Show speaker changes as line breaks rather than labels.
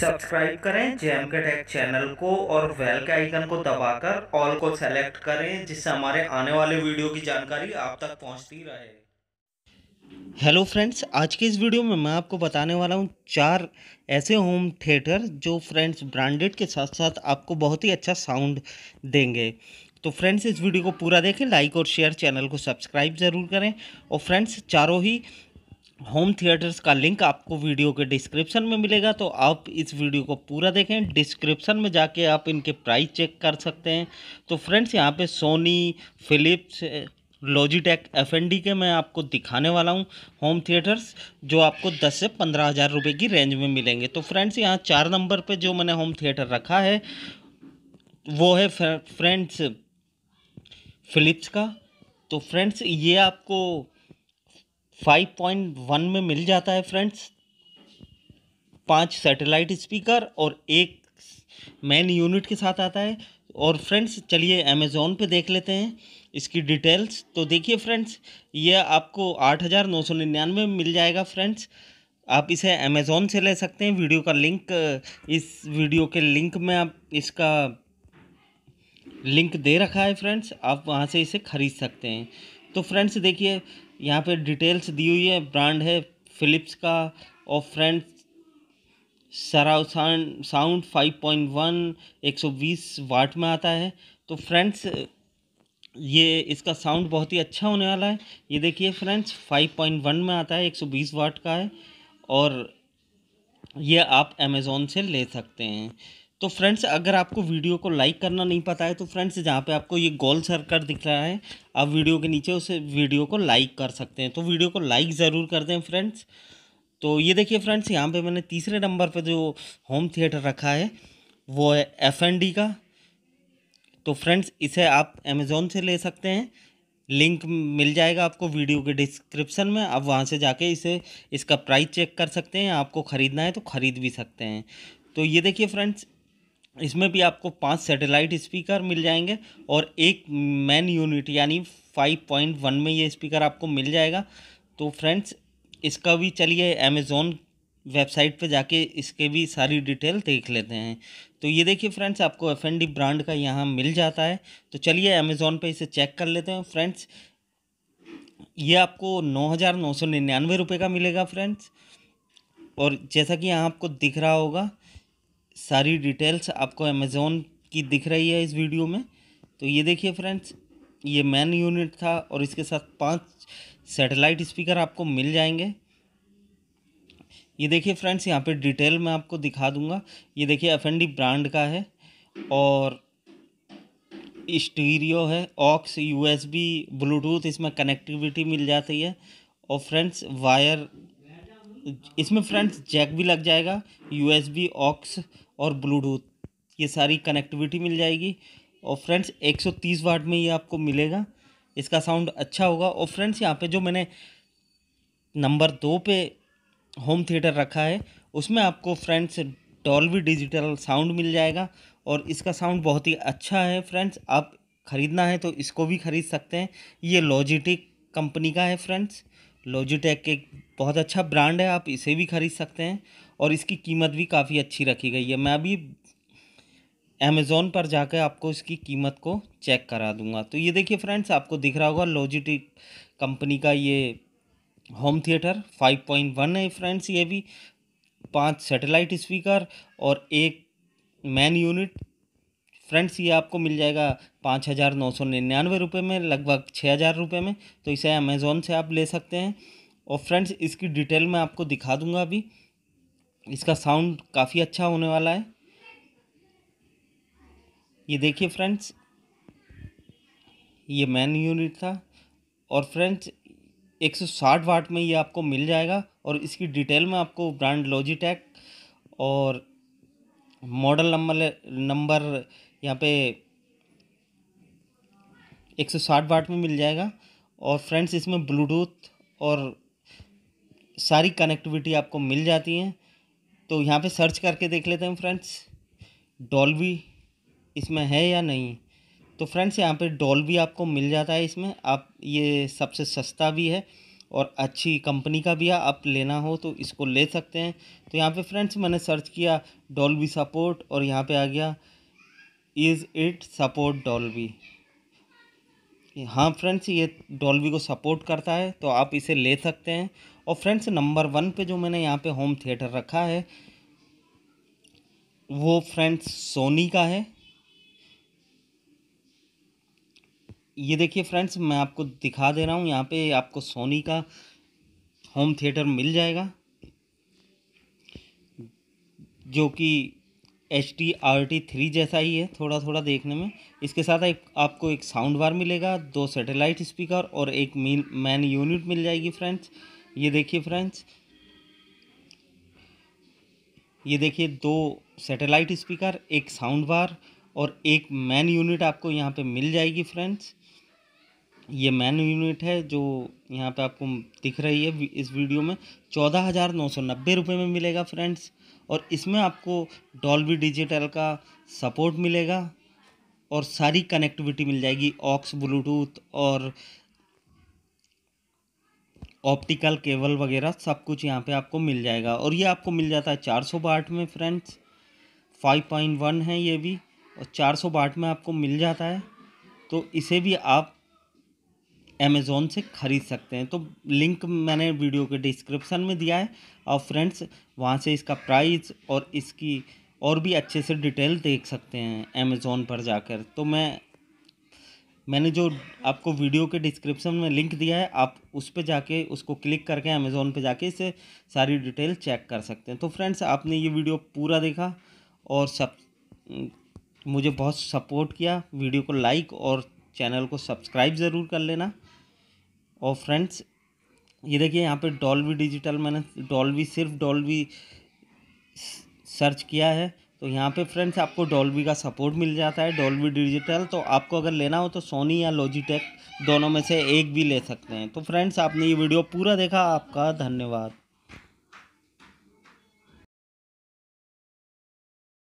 subscribe करें JM के take channel को और वेल के आइकन को दबाकर ऑल को सेलेक्ट करें जिससे हमारे आने वाले वीडियो की जानकारी आप तक पहुंचती रहे हेलो फ्रेंड्स आज के इस वीडियो में मैं आपको बताने वाला हूं चार ऐसे होम थिएटर जो फ्रेंड्स ब्रांडेड के साथ साथ आपको बहुत ही अच्छा साउंड देंगे तो फ्रेंड्स इस वीडियो को पूरा देखें लाइक और शेयर चैनल को सब्सक्राइब ज़रूर करें और फ्रेंड्स चारों ही होम थिएटर्स का लिंक आपको वीडियो के डिस्क्रिप्शन में मिलेगा तो आप इस वीडियो को पूरा देखें डिस्क्रिप्शन में जाके आप इनके प्राइस चेक कर सकते हैं तो फ्रेंड्स यहाँ पे Sony Philips Logitech F N D के मैं आपको दिखाने वाला हूँ होम थिएटर्स जो आपको 10 से पंद्रह हज़ार रुपये की रेंज में मिलेंगे तो फ्रेंड्स यहाँ चार नंबर पर जो मैंने होम थिएटर रखा है वो है फ्रेंड्स फिलिप्स का तो फ्रेंड्स ये आपको 5.1 में मिल जाता है फ्रेंड्स पांच सैटेलाइट स्पीकर और एक मेन यूनिट के साथ आता है और फ्रेंड्स चलिए अमेज़ोन पे देख लेते हैं इसकी डिटेल्स तो देखिए फ्रेंड्स ये आपको आठ हज़ार नौ सौ निन्यानवे में मिल जाएगा फ्रेंड्स आप इसे अमेज़ोन से ले सकते हैं वीडियो का लिंक इस वीडियो के लिंक में आप इसका लिंक दे रखा है फ्रेंड्स आप वहाँ से इसे ख़रीद सकते हैं तो फ्रेंड्स देखिए यहाँ पे डिटेल्स दी हुई है ब्रांड है फिलिप्स का और फ्रेंड सराउंड साउंड 5.1 120 वाट में आता है तो फ्रेंड्स ये इसका साउंड बहुत ही अच्छा होने वाला है ये देखिए फ्रेंड्स 5.1 में आता है 120 वाट का है और ये आप अमेज़ोन से ले सकते हैं तो फ्रेंड्स अगर आपको वीडियो को लाइक करना नहीं पता है तो फ्रेंड्स जहाँ पे आपको ये गोल सर्कल दिख रहा है आप वीडियो के नीचे उस वीडियो को लाइक कर सकते हैं तो वीडियो को लाइक ज़रूर कर दें फ्रेंड्स तो ये देखिए फ्रेंड्स यहाँ पे मैंने तीसरे नंबर पे जो होम थिएटर रखा है वो है एफ का तो फ्रेंड्स इसे आप अमेज़ोन से ले सकते हैं लिंक मिल जाएगा आपको वीडियो के डिस्क्रिप्शन में आप वहाँ से जाके इसे इसका प्राइस चेक कर सकते हैं आपको ख़रीदना है तो ख़रीद भी सकते हैं तो ये देखिए फ्रेंड्स इसमें भी आपको पांच सैटेलाइट स्पीकर मिल जाएंगे और एक मैन यूनिट यानी फाइव पॉइंट वन में ये स्पीकर आपको मिल जाएगा तो फ्रेंड्स इसका भी चलिए अमेज़ोन वेबसाइट पे जाके इसके भी सारी डिटेल देख लेते हैं तो ये देखिए फ्रेंड्स आपको एफ ब्रांड का यहाँ मिल जाता है तो चलिए अमेज़ोन पे इसे चेक कर लेते हैं फ्रेंड्स ये आपको नौ हज़ार नौ सौ निन्यानवे रुपये का मिलेगा फ्रेंड्स और जैसा कि यहाँ आपको दिख रहा होगा सारी डिटेल्स आपको अमेज़ोन की दिख रही है इस वीडियो में तो ये देखिए फ्रेंड्स ये मैन यूनिट था और इसके साथ पांच सैटेलाइट स्पीकर आपको मिल जाएंगे ये देखिए फ्रेंड्स यहाँ पे डिटेल मैं आपको दिखा दूंगा ये देखिए एफ ब्रांड का है और स्टीरियो है ऑक्स यूएसबी ब्लूटूथ इसमें कनेक्टिविटी मिल जाती है और फ्रेंड्स वायर इसमें फ्रेंड्स जैक भी लग जाएगा यूएसबी ऑक्स और ब्लूटूथ ये सारी कनेक्टिविटी मिल जाएगी और फ्रेंड्स 130 वाट में ये आपको मिलेगा इसका साउंड अच्छा होगा और फ्रेंड्स यहाँ पे जो मैंने नंबर दो पे होम थिएटर रखा है उसमें आपको फ्रेंड्स डॉल्वी डिजिटल साउंड मिल जाएगा और इसका साउंड बहुत ही अच्छा है फ्रेंड्स आप ख़रीदना है तो इसको भी ख़रीद सकते हैं ये लॉजिटिक कंपनी का है फ्रेंड्स लॉजिटेक एक बहुत अच्छा ब्रांड है आप इसे भी ख़रीद सकते हैं और इसकी कीमत भी काफ़ी अच्छी रखी गई है मैं अभी अमेज़ोन पर जाकर आपको इसकी कीमत को चेक करा दूंगा तो ये देखिए फ्रेंड्स आपको दिख रहा होगा लॉजिटेक कंपनी का ये home theatre five point one है फ्रेंड्स ये भी पांच सैटेलाइट स्पीकर और एक मैन यूनिट फ्रेंड्स ये आपको मिल जाएगा पाँच हज़ार नौ सौ निन्यानवे रुपये में लगभग छः हज़ार रुपये में तो इसे अमेज़ोन से आप ले सकते हैं और फ्रेंड्स इसकी डिटेल मैं आपको दिखा दूंगा अभी इसका साउंड काफ़ी अच्छा होने वाला है ये देखिए फ्रेंड्स ये मैन यूनिट था और फ्रेंड्स एक सौ साठ वाट में ये आपको मिल जाएगा और इसकी डिटेल में आपको ब्रांड लॉजिटेक और मॉडल नंबर नंबर यहाँ पे 160 वाट में मिल जाएगा और फ्रेंड्स इसमें ब्लूटूथ और सारी कनेक्टिविटी आपको मिल जाती हैं तो यहाँ पे सर्च करके देख लेते हैं फ्रेंड्स डॉल्वी इसमें है या नहीं तो फ्रेंड्स यहाँ पे डॉल्वी आपको मिल जाता है इसमें आप ये सबसे सस्ता भी है और अच्छी कंपनी का भी है आप लेना हो तो इसको ले सकते हैं तो यहाँ पे फ्रेंड्स मैंने सर्च किया डॉल्वी सपोर्ट और यहाँ पे आ गया इज़ इट सपोर्ट डॉल्वी हाँ फ्रेंड्स ये डॉल्वी को सपोर्ट करता है तो आप इसे ले सकते हैं और फ्रेंड्स नंबर वन पे जो मैंने यहाँ पे होम थिएटर रखा है वो फ्रेंड्स सोनी का है ये देखिए फ्रेंड्स मैं आपको दिखा दे रहा हूँ यहाँ पे आपको सोनी का होम थिएटर मिल जाएगा जो कि H T R T three जैसा ही है थोड़ा थोड़ा देखने में इसके साथ एक आपको एक साउंड बार मिलेगा दो सैटेलाइट स्पीकर और एक मीन मैन यूनिट मिल जाएगी फ्रेंड्स ये देखिए फ्रेंड्स ये देखिए दो सैटेलाइट स्पीकर एक साउंड बार और एक मैन यूनिट आपको यहाँ पे मिल जाएगी फ्रेंड्स ये मैन यूनिट है जो यहाँ पे आपको दिख रही है इस वीडियो में चौदह हज़ार नौ सौ नब्बे रुपये में मिलेगा फ्रेंड्स और इसमें आपको डॉल्बी डिजिटल का सपोर्ट मिलेगा और सारी कनेक्टिविटी मिल जाएगी ऑक्स ब्लूटूथ और ऑप्टिकल केबल वगैरह सब कुछ यहाँ पे आपको मिल जाएगा और ये आपको मिल जाता है चार सौ बाट में फ्रेंड्स फाइव पॉइंट वन है ये भी और चार सौ बाट में आपको मिल जाता है तो इसे भी आप अमेज़ोन से ख़रीद सकते हैं तो लिंक मैंने वीडियो के डिस्क्रिप्शन में दिया है और फ्रेंड्स वहाँ से इसका प्राइस और इसकी और भी अच्छे से डिटेल देख सकते हैं अमेज़ोन पर जाकर तो मैं मैंने जो आपको वीडियो के डिस्क्रिप्शन में लिंक दिया है आप उस पर जाके उसको क्लिक करके अमेज़ोन पे जाके इसे सारी डिटेल चेक कर सकते हैं तो फ्रेंड्स आपने ये वीडियो पूरा देखा और सब मुझे बहुत सपोर्ट किया वीडियो को लाइक और चैनल को सब्सक्राइब ज़रूर कर लेना और फ्रेंड्स ये देखिए यहाँ पे डॉल्वी डिजिटल मैंने डॉल्वी सिर्फ डॉल्वी सर्च किया है तो यहाँ पे फ्रेंड्स आपको डॉल्बी का सपोर्ट मिल जाता है डॉल्बी डिजिटल तो आपको अगर लेना हो तो सोनी या लॉजिटेक दोनों में से एक भी ले सकते हैं तो फ्रेंड्स आपने ये वीडियो पूरा देखा आपका धन्यवाद